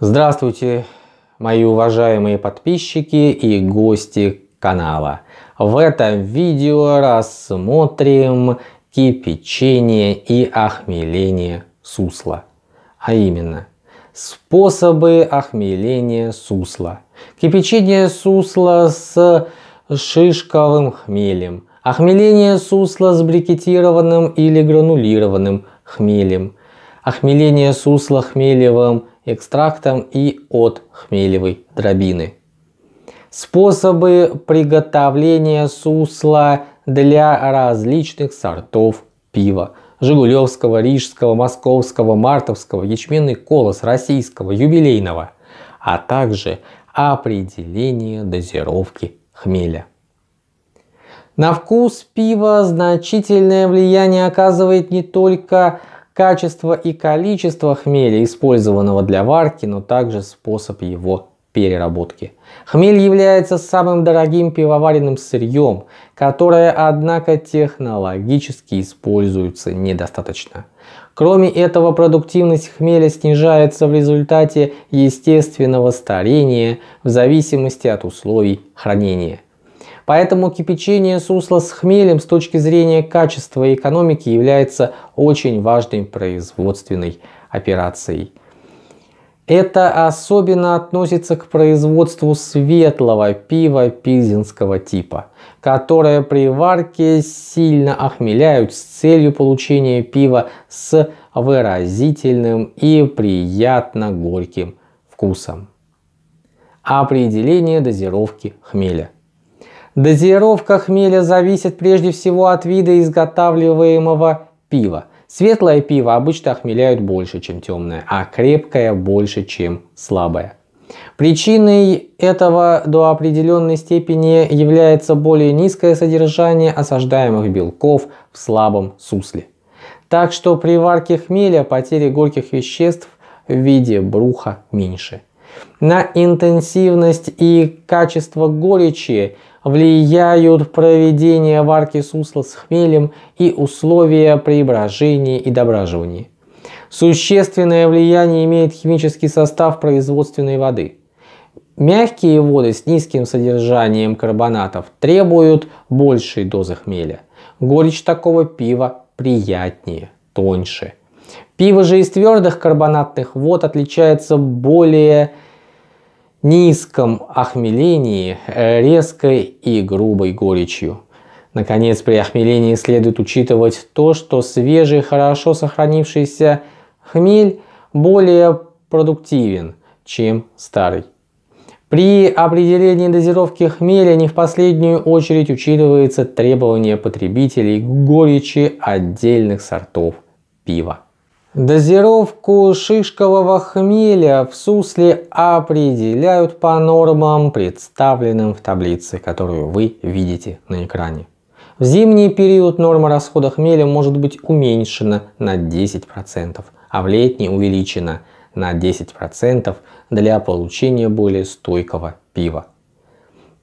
Здравствуйте, мои уважаемые подписчики и гости канала. В этом видео рассмотрим кипячение и охмеление сусла. А именно, способы охмеления сусла. Кипячение сусла с шишковым хмелем. Охмеление сусла с брикетированным или гранулированным хмелем. Охмеление сусла хмелевым экстрактом и от хмелевой дробины. Способы приготовления сусла для различных сортов пива. Жигулевского, Рижского, Московского, Мартовского, Ячменный колос, Российского, Юбилейного. А также определение дозировки хмеля. На вкус пива значительное влияние оказывает не только качество и количество хмеля, использованного для варки, но также способ его переработки. Хмель является самым дорогим пивоваренным сырьем, которое, однако, технологически используется недостаточно. Кроме этого, продуктивность хмеля снижается в результате естественного старения в зависимости от условий хранения. Поэтому кипячение сусла с хмелем с точки зрения качества и экономики является очень важной производственной операцией. Это особенно относится к производству светлого пива пизинского типа, которое при варке сильно охмеляют с целью получения пива с выразительным и приятно горьким вкусом. Определение дозировки хмеля. Дозировка хмеля зависит прежде всего от вида изготавливаемого пива. Светлое пиво обычно охмеляют больше, чем темное, а крепкое больше, чем слабое. Причиной этого до определенной степени является более низкое содержание осаждаемых белков в слабом сусле. Так что при варке хмеля потери горьких веществ в виде бруха меньше. На интенсивность и качество горечи влияют проведение варки сусла с хмелем и условия преображения и дображивания. Существенное влияние имеет химический состав производственной воды. Мягкие воды с низким содержанием карбонатов требуют большей дозы хмеля. Горечь такого пива приятнее, тоньше. Пиво же из твердых карбонатных вод отличается более низком охмелении, э, резкой и грубой горечью. Наконец, при охмелении следует учитывать то, что свежий, хорошо сохранившийся хмель более продуктивен, чем старый. При определении дозировки хмеля не в последнюю очередь учитывается требование потребителей к горечи отдельных сортов пива. Дозировку шишкового хмеля в сусле определяют по нормам, представленным в таблице, которую вы видите на экране. В зимний период норма расхода хмеля может быть уменьшена на 10%, а в летний увеличена на 10% для получения более стойкого пива.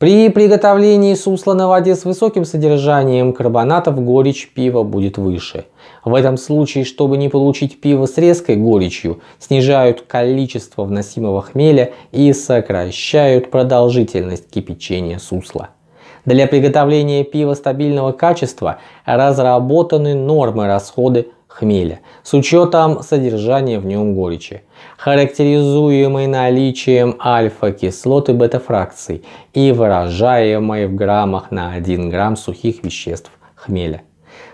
При приготовлении сусла на воде с высоким содержанием карбонатов горечь пива будет выше. В этом случае, чтобы не получить пиво с резкой горечью, снижают количество вносимого хмеля и сокращают продолжительность кипячения сусла. Для приготовления пива стабильного качества разработаны нормы расходы хмеля с учетом содержания в нем горечи, характеризуемой наличием альфа-кислот и бета-фракций и выражаемой в граммах на 1 грамм сухих веществ хмеля.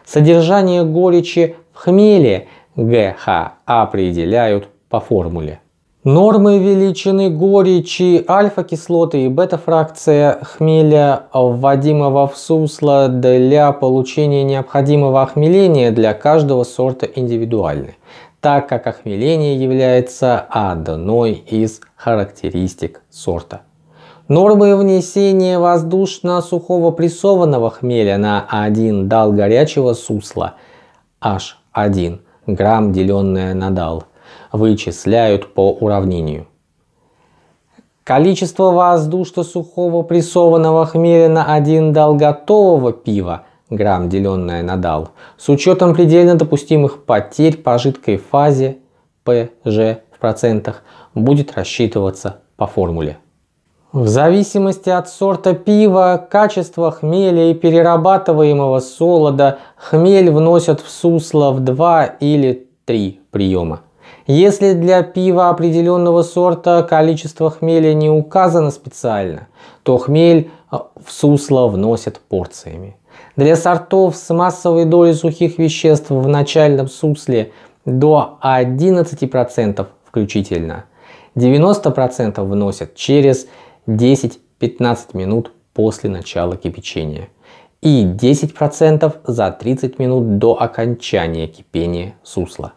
Содержание горечи в хмеле ГХ определяют по формуле Нормы величины горечи, альфа-кислоты и бета-фракция хмеля, вводимого в сусло для получения необходимого охмеления для каждого сорта индивидуальны, так как охмеление является одной из характеристик сорта. Нормы внесения воздушно-сухого прессованного хмеля на 1 дал горячего сусла H1 грамм деленное на дал – вычисляют по уравнению. Количество воздушно сухого прессованного хмеля на 1 дал готового пива, грамм деленное на дал, с учетом предельно допустимых потерь по жидкой фазе ПЖ в процентах, будет рассчитываться по формуле. В зависимости от сорта пива, качества хмеля и перерабатываемого солода хмель вносят в сусло в 2 или 3 приема. Если для пива определенного сорта количество хмеля не указано специально, то хмель э, в сусло вносят порциями. Для сортов с массовой долей сухих веществ в начальном сусле до 11% включительно. 90% вносят через 10-15 минут после начала кипячения и 10% за 30 минут до окончания кипения сусла.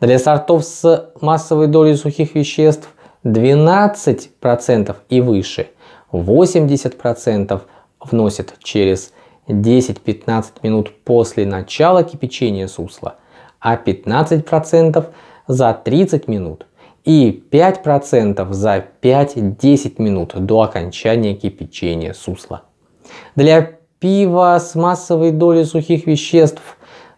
Для сортов с массовой долей сухих веществ 12% и выше 80% вносят через 10-15 минут после начала кипячения сусла, а 15% за 30 минут и 5% за 5-10 минут до окончания кипячения сусла. Для пива с массовой долей сухих веществ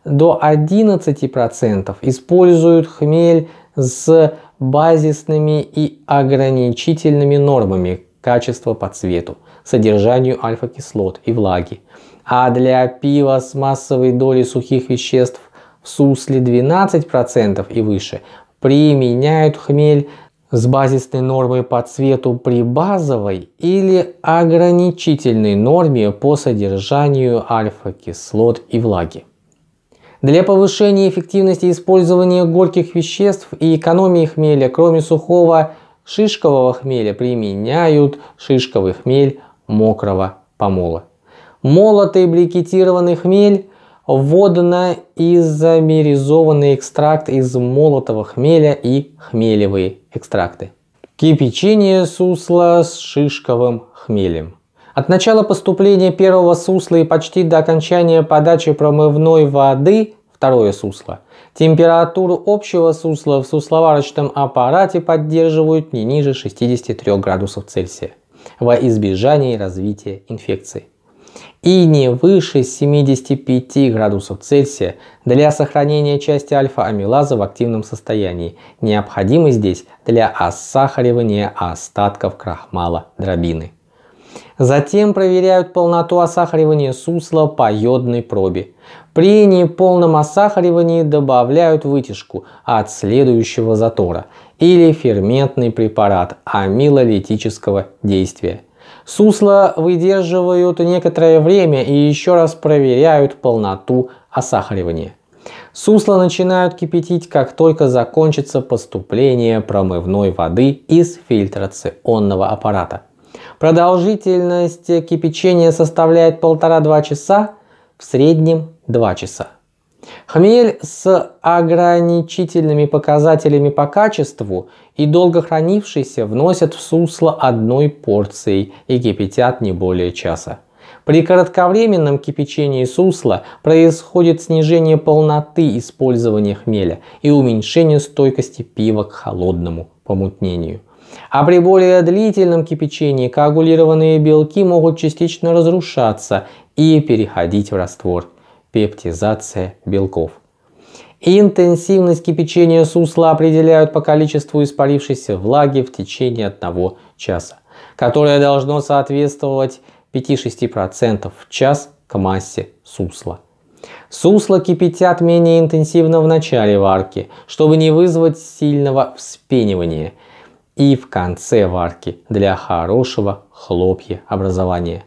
до 11% используют хмель с базисными и ограничительными нормами качества по цвету, содержанию альфа-кислот и влаги. А для пива с массовой долей сухих веществ в сусле 12% и выше применяют хмель с базисной нормой по цвету при базовой или ограничительной норме по содержанию альфа-кислот и влаги. Для повышения эффективности использования горьких веществ и экономии хмеля, кроме сухого шишкового хмеля, применяют шишковый хмель мокрого помола. Молотый брикетированный хмель водно-изомеризованный экстракт из молотого хмеля и хмелевые экстракты. Кипячение сусла с шишковым хмелем. От начала поступления первого сусла и почти до окончания подачи промывной воды второе сусло температуру общего сусла в сусловарочном аппарате поддерживают не ниже 63 градусов Цельсия во избежание развития инфекции и не выше 75 градусов Цельсия для сохранения части альфа-амилаза в активном состоянии, необходимы здесь для осахаривания остатков крахмала дробины. Затем проверяют полноту осахаривания сусла по йодной пробе. При неполном осахаривании добавляют вытяжку от следующего затора или ферментный препарат амилолитического действия. Сусло выдерживают некоторое время и еще раз проверяют полноту осахаривания. Сусло начинают кипятить, как только закончится поступление промывной воды из фильтрационного аппарата. Продолжительность кипячения составляет 1,5-2 часа, в среднем 2 часа. Хмель с ограничительными показателями по качеству и долго хранившийся вносят в сусло одной порцией и кипятят не более часа. При коротковременном кипячении сусла происходит снижение полноты использования хмеля и уменьшение стойкости пива к холодному помутнению. А при более длительном кипячении коагулированные белки могут частично разрушаться и переходить в раствор. Пептизация белков. Интенсивность кипячения сусла определяют по количеству испарившейся влаги в течение одного часа, которое должно соответствовать 5-6% в час к массе сусла. Сусла кипятят менее интенсивно в начале варки, чтобы не вызвать сильного вспенивания – и в конце варки для хорошего хлопья образования.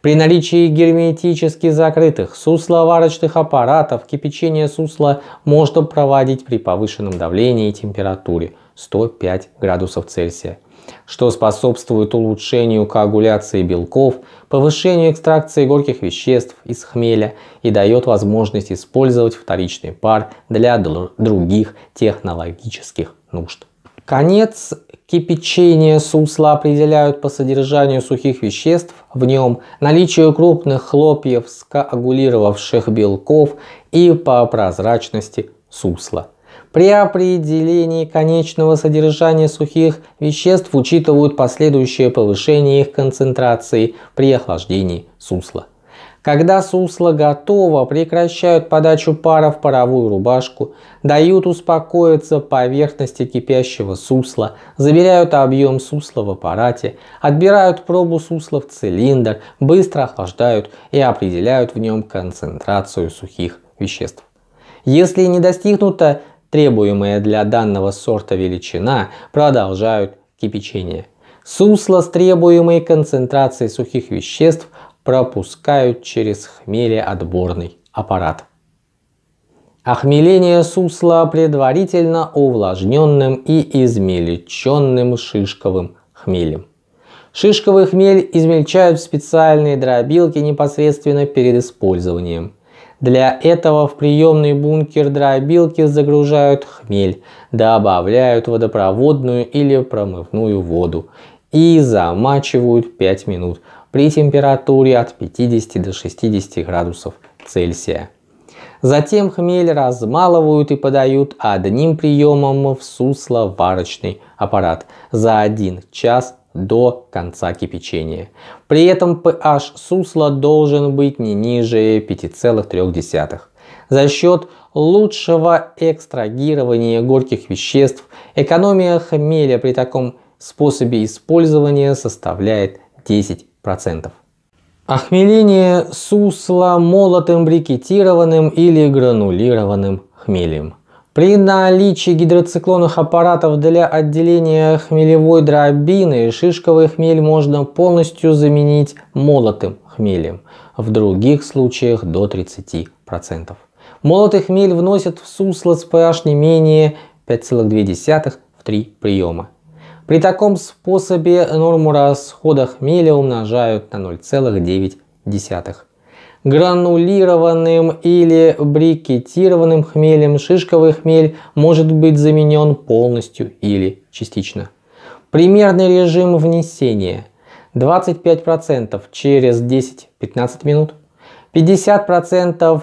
При наличии герметически закрытых сусловарочных аппаратов кипячение сусла можно проводить при повышенном давлении и температуре 105 градусов Цельсия, что способствует улучшению коагуляции белков, повышению экстракции горьких веществ из хмеля и дает возможность использовать вторичный пар для других технологических нужд. Конец Кипячение сусла определяют по содержанию сухих веществ в нем, наличию крупных хлопьев, скоагулировавших белков и по прозрачности сусла. При определении конечного содержания сухих веществ учитывают последующее повышение их концентрации при охлаждении сусла. Когда сусло готово, прекращают подачу пара в паровую рубашку, дают успокоиться поверхности кипящего сусла, забирают объем сусла в аппарате, отбирают пробу сусла в цилиндр, быстро охлаждают и определяют в нем концентрацию сухих веществ. Если не достигнута требуемая для данного сорта величина, продолжают кипячение. Сусло с требуемой концентрацией сухих веществ пропускают через хмелеотборный аппарат. Охмеление сусла предварительно увлажненным и измельченным шишковым хмелем. Шишковый хмель измельчают в специальные дробилки непосредственно перед использованием. Для этого в приемный бункер дробилки загружают хмель, добавляют водопроводную или промывную воду и замачивают 5 минут при температуре от 50 до 60 градусов Цельсия. Затем хмель размалывают и подают одним приемом в сусловарочный аппарат за 1 час до конца кипячения. При этом pH сусла должен быть не ниже 5,3. За счет лучшего экстрагирования горьких веществ экономия хмеля при таком способе использования составляет 10 Охмеление сусла молотым брикетированным или гранулированным хмелем. При наличии гидроциклонных аппаратов для отделения хмелевой дробины шишковый хмель можно полностью заменить молотым хмелем, в других случаях до 30%. Молотый хмель вносят в сусло с pH не менее 5,2 в 3 приема при таком способе норму расходов хмеля умножают на 0,9. Гранулированным или брикетированным хмелем шишковый хмель может быть заменен полностью или частично. Примерный режим внесения 25% через 10-15 минут, 50%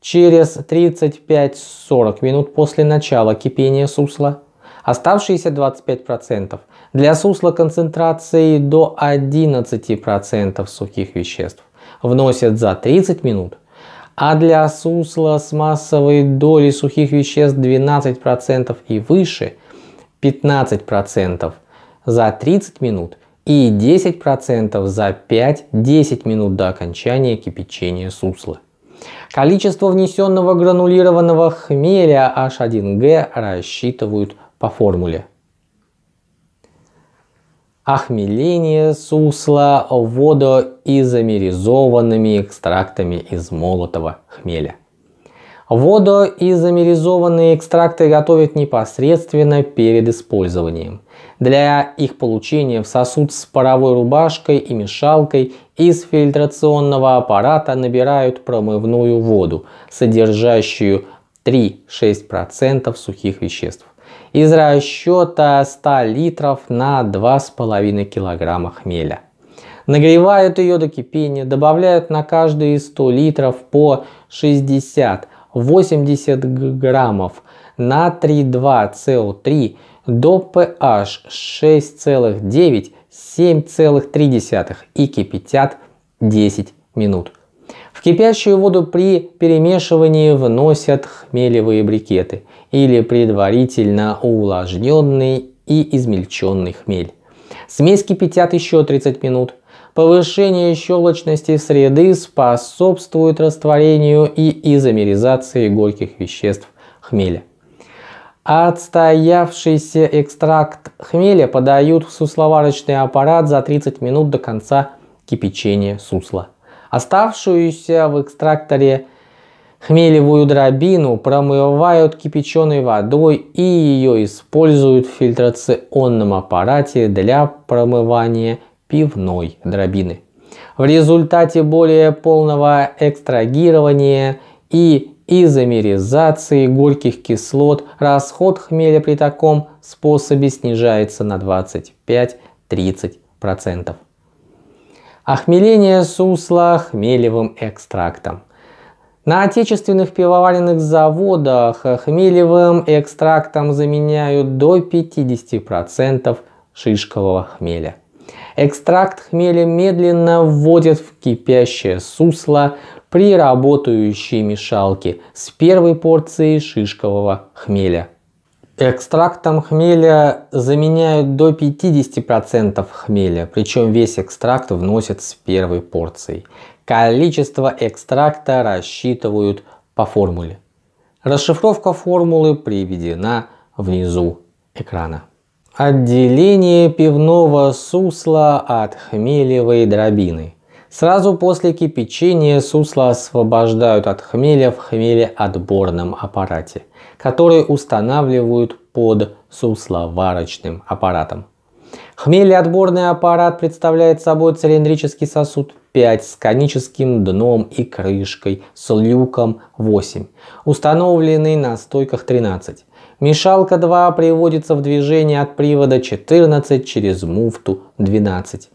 через 35-40 минут после начала кипения сусла, Оставшиеся 25% для сусла концентрации до 11% сухих веществ вносят за 30 минут, а для сусла с массовой долей сухих веществ 12% и выше 15% за 30 минут и 10% за 5-10 минут до окончания кипячения сусла. Количество внесенного гранулированного хмеля H1G рассчитывают по формуле. Охмеление сусла водоизомеризованными экстрактами из молотого хмеля. Водоизомеризованные экстракты готовят непосредственно перед использованием. Для их получения в сосуд с паровой рубашкой и мешалкой из фильтрационного аппарата набирают промывную воду, содержащую 3-6% сухих веществ из расчета 100 литров на 2,5 килограмма хмеля. Нагревают ее до кипения, добавляют на каждые 100 литров по 60-80 граммов натрий 2CO3 до pH 6,9-7,3 и кипятят 10 минут. В кипящую воду при перемешивании вносят хмелевые брикеты или предварительно увлажненный и измельченный хмель. Смесь кипятят еще 30 минут. Повышение щелочности среды способствует растворению и изомеризации горьких веществ хмеля. Отстоявшийся экстракт хмеля подают в сусловарочный аппарат за 30 минут до конца кипячения сусла. Оставшуюся в экстракторе хмелевую дробину промывают кипяченой водой и ее используют в фильтрационном аппарате для промывания пивной дробины. В результате более полного экстрагирования и изомеризации горьких кислот расход хмеля при таком способе снижается на 25-30%. Охмеление сусла хмелевым экстрактом. На отечественных пивоваренных заводах хмелевым экстрактом заменяют до 50% шишкового хмеля. Экстракт хмеля медленно вводят в кипящее сусло при работающей мешалке с первой порцией шишкового хмеля. Экстрактом хмеля заменяют до 50% хмеля, причем весь экстракт вносят с первой порцией. Количество экстракта рассчитывают по формуле. Расшифровка формулы приведена внизу экрана. Отделение пивного сусла от хмелевой дробины – Сразу после кипячения сусла освобождают от хмеля в хмелеотборном аппарате, который устанавливают под сусловарочным аппаратом. Хмелеотборный аппарат представляет собой цилиндрический сосуд 5 с коническим дном и крышкой с люком 8, установленный на стойках 13. Мешалка 2 приводится в движение от привода 14 через муфту 12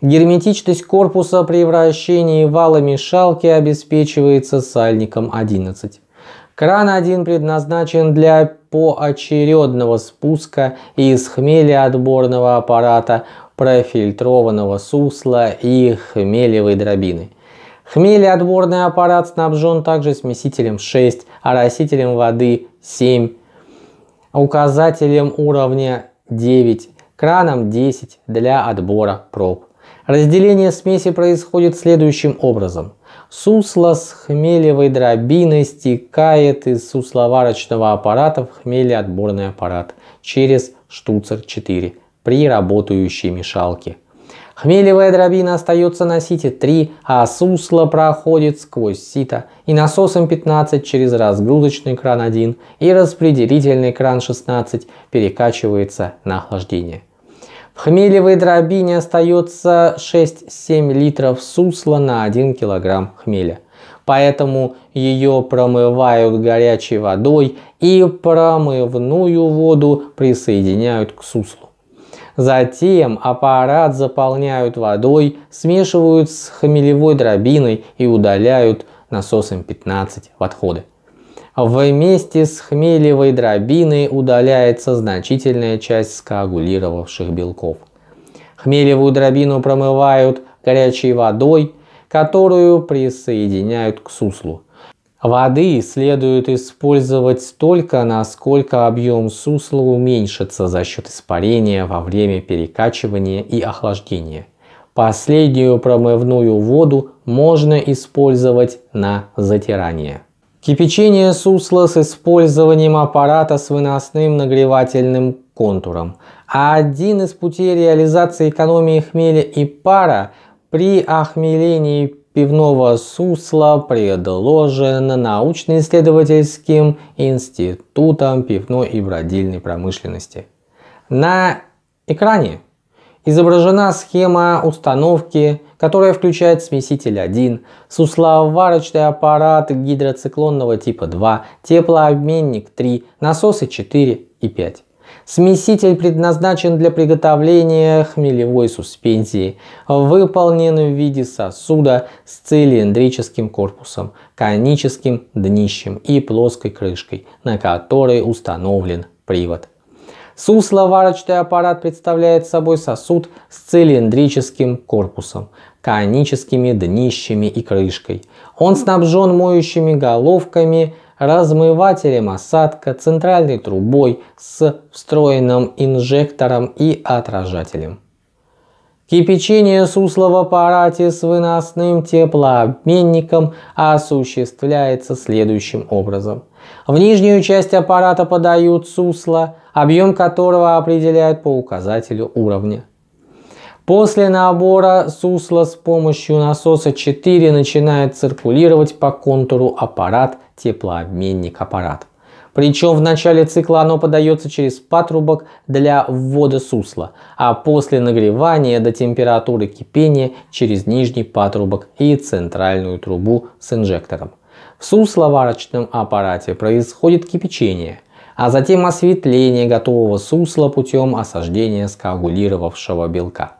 Герметичность корпуса при вращении вала мешалки обеспечивается сальником 11. Кран 1 предназначен для поочередного спуска из хмеля отборного аппарата, профильтрованного сусла и хмелевой дробины. Хмель отборный аппарат снабжен также смесителем 6, оросителем воды 7, указателем уровня 9, краном 10 для отбора проб. Разделение смеси происходит следующим образом. Сусло с хмелевой дробиной стекает из сусловарочного аппарата в хмелеотборный аппарат через штуцер 4 при работающей мешалке. Хмелевая дробина остается на сите 3, а сусло проходит сквозь сито и насосом 15 через разгрузочный кран 1 и распределительный кран 16 перекачивается на охлаждение. В хмелевой дробине остается 6-7 литров сусла на 1 кг хмеля. Поэтому ее промывают горячей водой и промывную воду присоединяют к суслу. Затем аппарат заполняют водой, смешивают с хамелевой дробиной и удаляют насосом 15 в отходы. Вместе с хмелевой дробиной удаляется значительная часть скоагулировавших белков. Хмелевую дробину промывают горячей водой, которую присоединяют к суслу. Воды следует использовать столько, насколько объем сусла уменьшится за счет испарения во время перекачивания и охлаждения. Последнюю промывную воду можно использовать на затирание. Кипячение сусла с использованием аппарата с выносным нагревательным контуром. А один из путей реализации экономии хмеля и пара при охмелении пивного сусла предложен научно-исследовательским институтом пивной и бродильной промышленности. На экране изображена схема установки, которая включает смеситель 1, сусловарочный аппарат гидроциклонного типа 2, теплообменник 3, насосы 4 и 5. Смеситель предназначен для приготовления хмелевой суспензии, выполнен в виде сосуда с цилиндрическим корпусом, коническим днищем и плоской крышкой, на которой установлен привод. Сусловарочный аппарат представляет собой сосуд с цилиндрическим корпусом, коническими днищами и крышкой. Он снабжен моющими головками размывателем осадка, центральной трубой с встроенным инжектором и отражателем. Кипячение сусла в аппарате с выносным теплообменником осуществляется следующим образом. В нижнюю часть аппарата подают сусло, объем которого определяют по указателю уровня. После набора сусла с помощью насоса 4 начинает циркулировать по контуру аппарат теплообменник аппарат. Причем в начале цикла оно подается через патрубок для ввода сусла, а после нагревания до температуры кипения через нижний патрубок и центральную трубу с инжектором. В сусловарочном аппарате происходит кипячение, а затем осветление готового сусла путем осаждения скоагулировавшего белка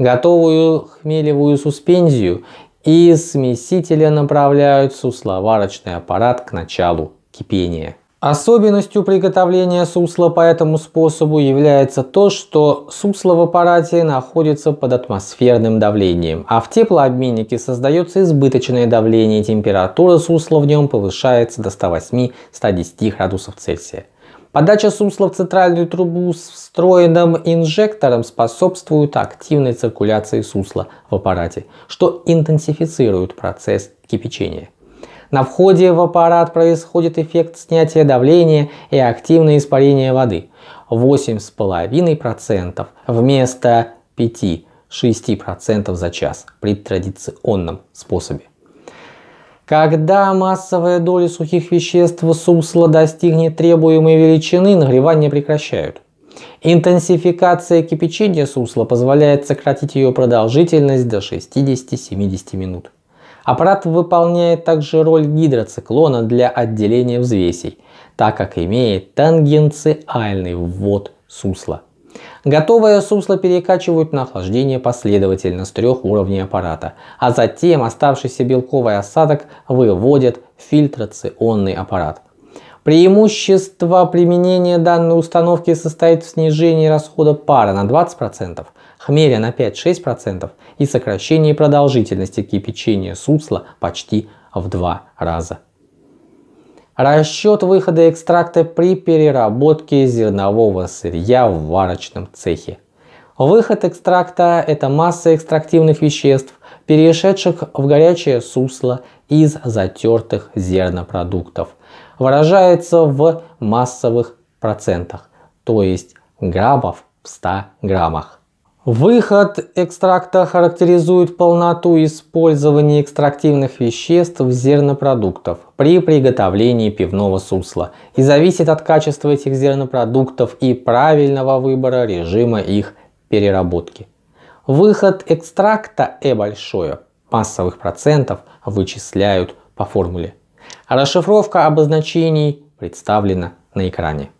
готовую хмелевую суспензию из смесителя направляют сусловарочный аппарат к началу кипения. Особенностью приготовления сусла по этому способу является то, что сусло в аппарате находится под атмосферным давлением, а в теплообменнике создается избыточное давление, температура сусла в нем повышается до 108-110 градусов Цельсия. Подача сусла в центральную трубу с встроенным инжектором способствует активной циркуляции сусла в аппарате, что интенсифицирует процесс кипячения. На входе в аппарат происходит эффект снятия давления и активное испарение воды 8,5% вместо 5-6% за час при традиционном способе. Когда массовая доля сухих веществ сусла достигнет требуемой величины, нагревание прекращают. Интенсификация кипячения сусла позволяет сократить ее продолжительность до 60-70 минут. Аппарат выполняет также роль гидроциклона для отделения взвесей, так как имеет тангенциальный ввод сусла. Готовое сусло перекачивают на охлаждение последовательно с трех уровней аппарата, а затем оставшийся белковый осадок выводят в фильтрационный аппарат. Преимущество применения данной установки состоит в снижении расхода пара на 20%, хмеля на 5-6% и сокращении продолжительности кипячения сусла почти в два раза. Расчет выхода экстракта при переработке зернового сырья в варочном цехе. Выход экстракта – это масса экстрактивных веществ, перешедших в горячее сусло из затертых зернопродуктов. Выражается в массовых процентах, то есть граммов в 100 граммах. Выход экстракта характеризует полноту использования экстрактивных веществ зернопродуктов при приготовлении пивного сусла и зависит от качества этих зернопродуктов и правильного выбора режима их переработки. Выход экстракта E большое массовых процентов вычисляют по формуле. расшифровка обозначений представлена на экране.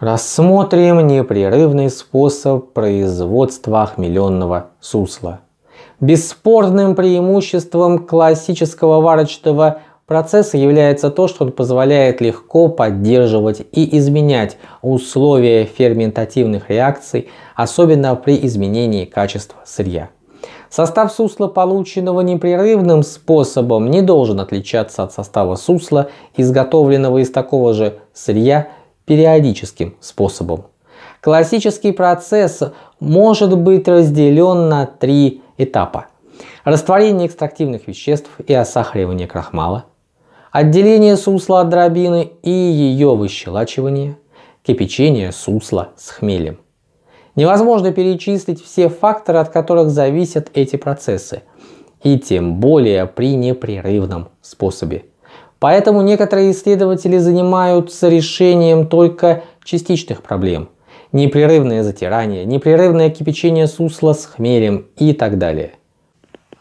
Рассмотрим непрерывный способ производства хмеленного сусла. Бесспорным преимуществом классического варочного процесса является то, что он позволяет легко поддерживать и изменять условия ферментативных реакций, особенно при изменении качества сырья. Состав сусла, полученного непрерывным способом, не должен отличаться от состава сусла, изготовленного из такого же сырья, периодическим способом. Классический процесс может быть разделен на три этапа. Растворение экстрактивных веществ и осахаривание крахмала, отделение сусла от дробины и ее выщелачивание, кипячение сусла с хмелем. Невозможно перечислить все факторы, от которых зависят эти процессы, и тем более при непрерывном способе. Поэтому некоторые исследователи занимаются решением только частичных проблем. Непрерывное затирание, непрерывное кипячение сусла с хмелем и так далее.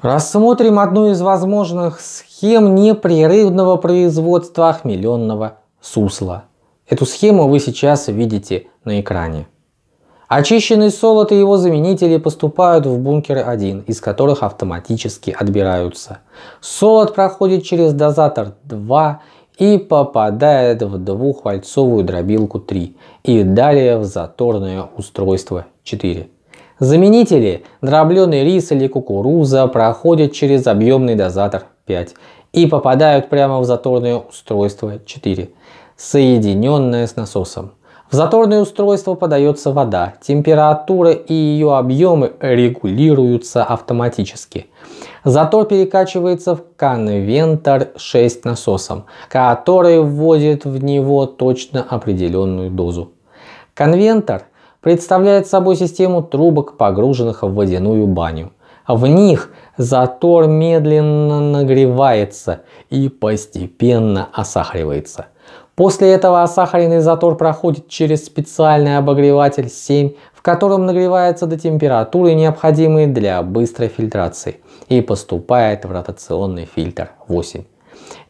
Рассмотрим одну из возможных схем непрерывного производства хмеленного сусла. Эту схему вы сейчас видите на экране. Очищенный солод и его заменители поступают в бункер 1, из которых автоматически отбираются. Солод проходит через дозатор 2 и попадает в двухвальцовую дробилку 3 и далее в заторное устройство 4. Заменители, дробленый рис или кукуруза, проходят через объемный дозатор 5 и попадают прямо в заторное устройство 4, соединенное с насосом. В заторное устройство подается вода, температура и ее объемы регулируются автоматически. Затор перекачивается в конвентор 6 насосом, который вводит в него точно определенную дозу. Конвентор представляет собой систему трубок, погруженных в водяную баню. В них затор медленно нагревается и постепенно осахаривается – После этого осахаренный затор проходит через специальный обогреватель 7, в котором нагревается до температуры, необходимой для быстрой фильтрации, и поступает в ротационный фильтр 8.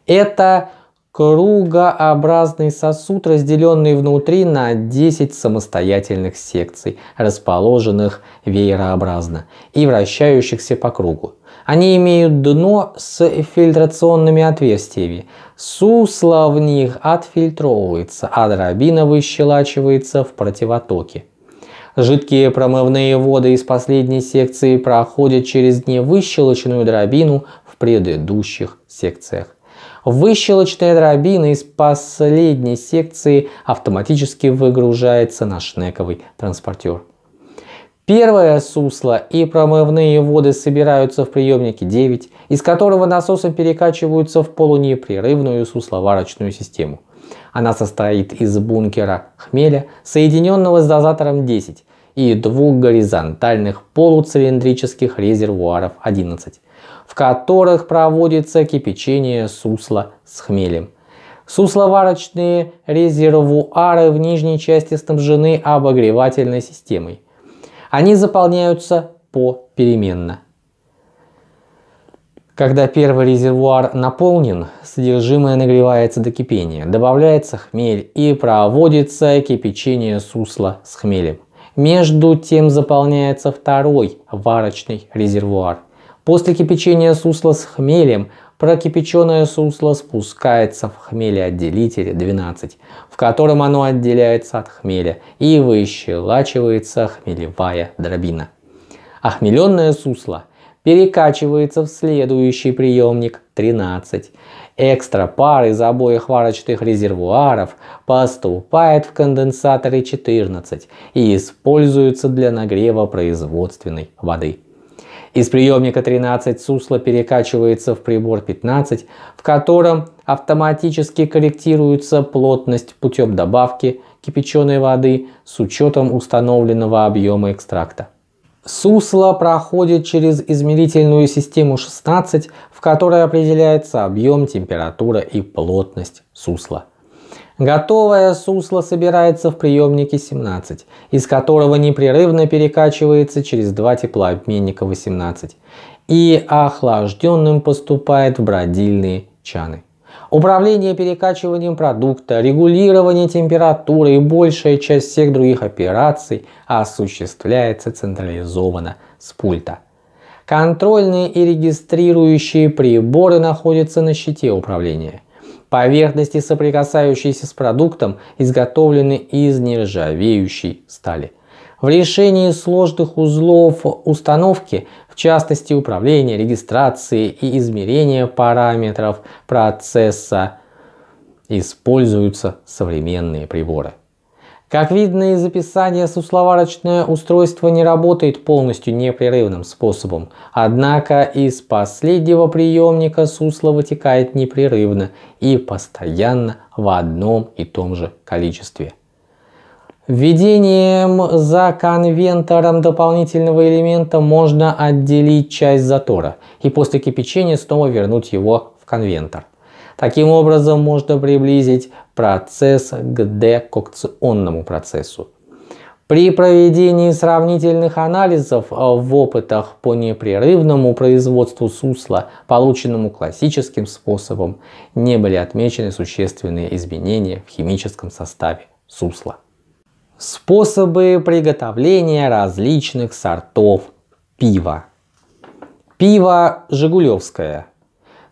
Это кругообразный сосуд, разделенный внутри на 10 самостоятельных секций, расположенных веерообразно и вращающихся по кругу. Они имеют дно с фильтрационными отверстиями. Сусло в них отфильтровывается, а дробина выщелачивается в противотоке. Жидкие промывные воды из последней секции проходят через невыщелочную дробину в предыдущих секциях. Выщелочная дробина из последней секции автоматически выгружается на шнековый транспортер. Первое сусло и промывные воды собираются в приемнике 9, из которого насосом перекачиваются в полунепрерывную сусловарочную систему. Она состоит из бункера хмеля, соединенного с дозатором 10, и двух горизонтальных полуцилиндрических резервуаров 11, в которых проводится кипячение сусла с хмелем. Сусловарочные резервуары в нижней части снабжены обогревательной системой – они заполняются попеременно. Когда первый резервуар наполнен, содержимое нагревается до кипения, добавляется хмель и проводится кипячение сусла с хмелем. Между тем заполняется второй варочный резервуар. После кипячения сусла с хмелем Прокипяченное сусло спускается в хмелеотделитель 12, в котором оно отделяется от хмеля и выщелачивается хмелевая дробина. Охмеленное сусло перекачивается в следующий приемник 13. Экстра пар из обоих варочных резервуаров поступает в конденсаторы 14 и используется для нагрева производственной воды. Из приемника 13 сусло перекачивается в прибор 15, в котором автоматически корректируется плотность путем добавки кипяченой воды с учетом установленного объема экстракта. Сусло проходит через измерительную систему 16, в которой определяется объем, температура и плотность сусла. Готовое сусло собирается в приемнике 17, из которого непрерывно перекачивается через два теплообменника 18 и охлажденным поступает в бродильные чаны. Управление перекачиванием продукта, регулирование температуры и большая часть всех других операций осуществляется централизованно с пульта. Контрольные и регистрирующие приборы находятся на щите управления – Поверхности, соприкасающиеся с продуктом, изготовлены из нержавеющей стали. В решении сложных узлов установки, в частности управления, регистрации и измерения параметров процесса, используются современные приборы. Как видно из описания, сусловарочное устройство не работает полностью непрерывным способом. Однако из последнего приемника сусло вытекает непрерывно и постоянно в одном и том же количестве. Введением за конвентором дополнительного элемента можно отделить часть затора и после кипячения снова вернуть его в конвентор. Таким образом можно приблизить процесс к декокционному процессу. При проведении сравнительных анализов в опытах по непрерывному производству сусла, полученному классическим способом, не были отмечены существенные изменения в химическом составе сусла. Способы приготовления различных сортов пива. Пиво «Жигулевское»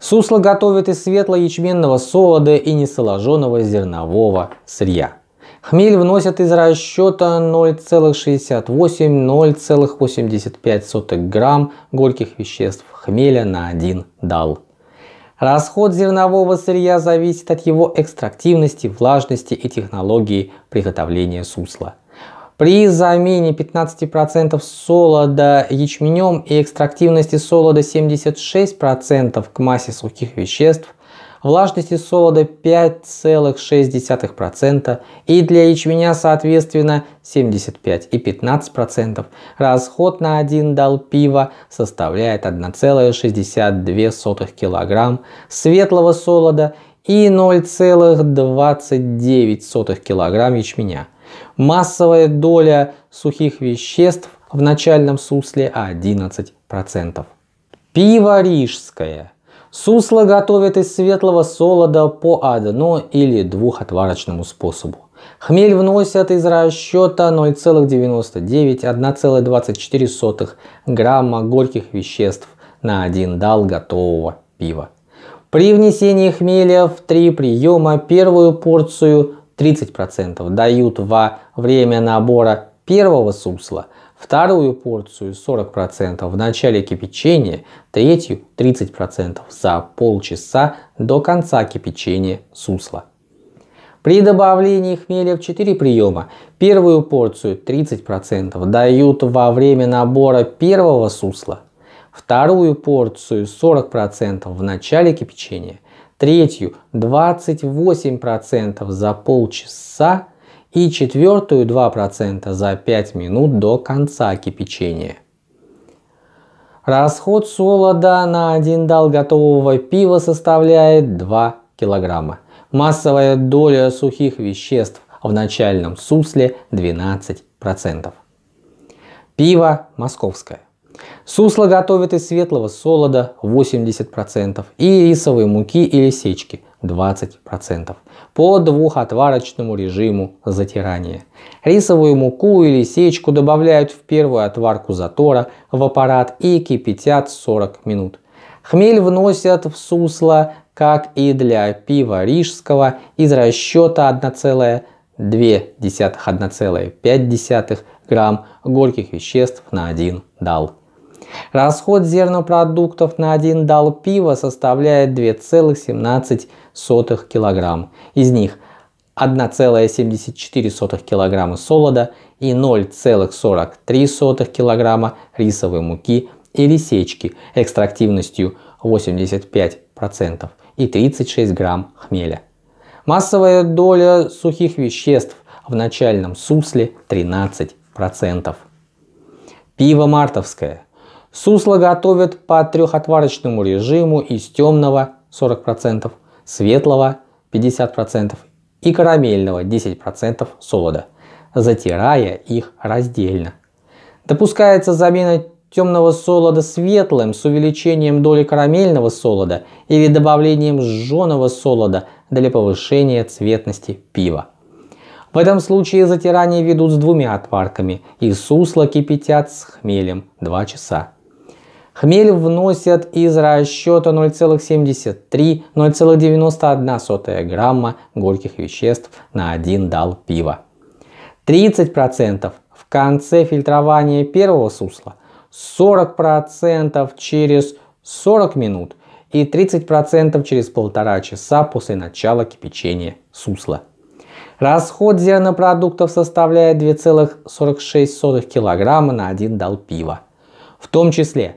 Сусло готовят из светло-ячменного солода и несоложенного зернового сырья. Хмель вносят из расчета 0,68-0,85 грамм горьких веществ хмеля на один дал. Расход зернового сырья зависит от его экстрактивности, влажности и технологии приготовления сусла. При замене 15% солода ячменем и экстрактивности солода 76% к массе сухих веществ, влажности солода 5,6% и для ячменя соответственно 75 и 15%, расход на 1 дал пива составляет 1,62 кг светлого солода и 0,29 кг ячменя – Массовая доля сухих веществ в начальном сусле 11%. Пиво рижское. Сусло готовят из светлого солода по одно или двухотварочному способу. Хмель вносят из расчета 0,99-1,24 грамма горьких веществ на 1 дал готового пива. При внесении хмеля в три приема первую порцию 30%, дают во время набора первого сусла, вторую порцию 40% в начале кипячения, третью 30% за полчаса до конца кипячения сусла. При добавлении хмеля в 4 приема первую порцию 30% дают во время набора первого сусла, вторую порцию 40% в начале кипячения третью 28% за полчаса и четвертую 2% за 5 минут до конца кипячения. Расход солода на один дал готового пива составляет 2 кг. Массовая доля сухих веществ в начальном сусле 12%. Пиво московское. Сусло готовят из светлого солода 80% и рисовой муки или сечки 20% по двухотварочному режиму затирания. Рисовую муку или сечку добавляют в первую отварку затора в аппарат и кипятят 40 минут. Хмель вносят в сусло, как и для пива рижского, из расчета 1,2-1,5 грамм горьких веществ на 1 дал. Расход зернопродуктов на один дал пива составляет 2,17 кг. Из них 1,74 кг солода и 0,43 кг рисовой муки или сечки экстрактивностью 85% и 36 грамм хмеля. Массовая доля сухих веществ в начальном сусле 13%. Пиво мартовское – Сусло готовят по трехотварочному режиму из темного 40%, светлого 50% и карамельного 10% солода, затирая их раздельно. Допускается замена темного солода светлым с увеличением доли карамельного солода или добавлением сжженного солода для повышения цветности пива. В этом случае затирание ведут с двумя отварками и сусло кипятят с хмелем 2 часа. Хмель вносят из расчета 0,73-0,91 грамма горьких веществ на 1 дал пива. 30% в конце фильтрования первого сусла, 40% через 40 минут и 30% через полтора часа после начала кипячения сусла. Расход зернопродуктов составляет 2,46 кг на 1 дал пива. В том числе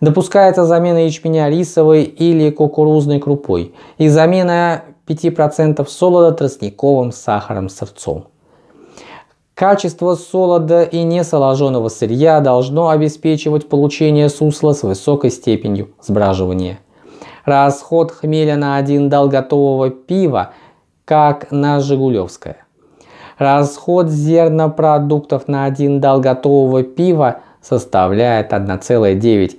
Допускается замена ячменя рисовой или кукурузной крупой и замена 5% солода тростниковым сахаром с Качество солода и несоложенного сырья должно обеспечивать получение сусла с высокой степенью сбраживания. Расход хмеля на один дал готового пива, как на «Жигулевское». Расход зернопродуктов на один дал готового пива составляет 1,9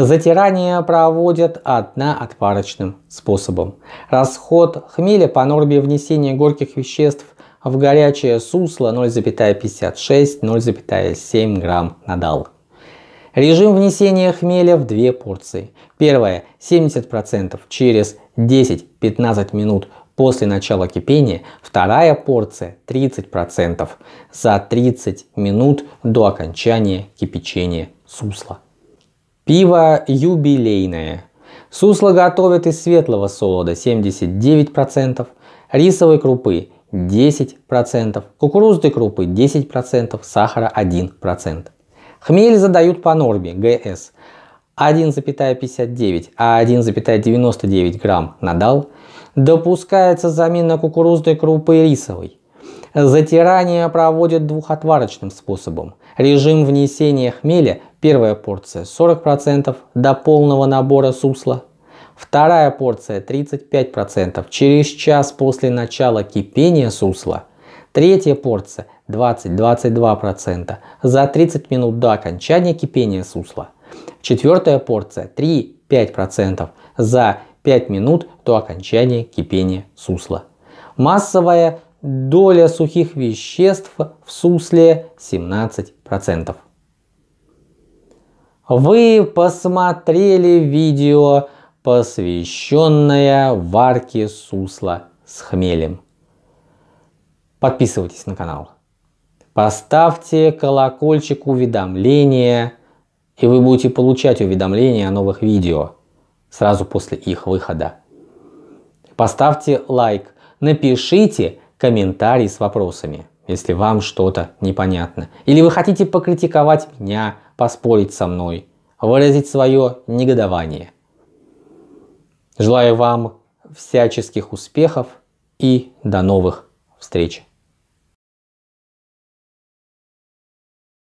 Затирание проводят одноотварочным способом. Расход хмеля по норме внесения горьких веществ в горячее сусло 0,56-0,7 грамм на дал. Режим внесения хмеля в две порции. Первая 70% через 10-15 минут после начала кипения, вторая порция 30% за 30 минут до окончания кипячения сусла. Пиво юбилейное. Сусло готовят из светлого солода 79%, рисовой крупы 10%, кукурузной крупы 10%, сахара 1%. Хмель задают по норме ГС 1,59, а 1,99 грамм на дал. Допускается замена кукурузной крупы рисовой. Затирание проводят двухотварочным способом. Режим внесения хмеля – первая порция 40% до полного набора сусла, вторая порция 35% через час после начала кипения сусла, третья порция 20-22% за 30 минут до окончания кипения сусла, четвертая порция 3-5% за 5 минут до окончания кипения сусла. Массовая доля сухих веществ в сусле 17%. Вы посмотрели видео, посвященное варке сусла с хмелем. Подписывайтесь на канал. Поставьте колокольчик уведомления, и вы будете получать уведомления о новых видео сразу после их выхода. Поставьте лайк, напишите, комментарий с вопросами, если вам что-то непонятно. Или вы хотите покритиковать меня, поспорить со мной, выразить свое негодование. Желаю вам всяческих успехов и до новых встреч!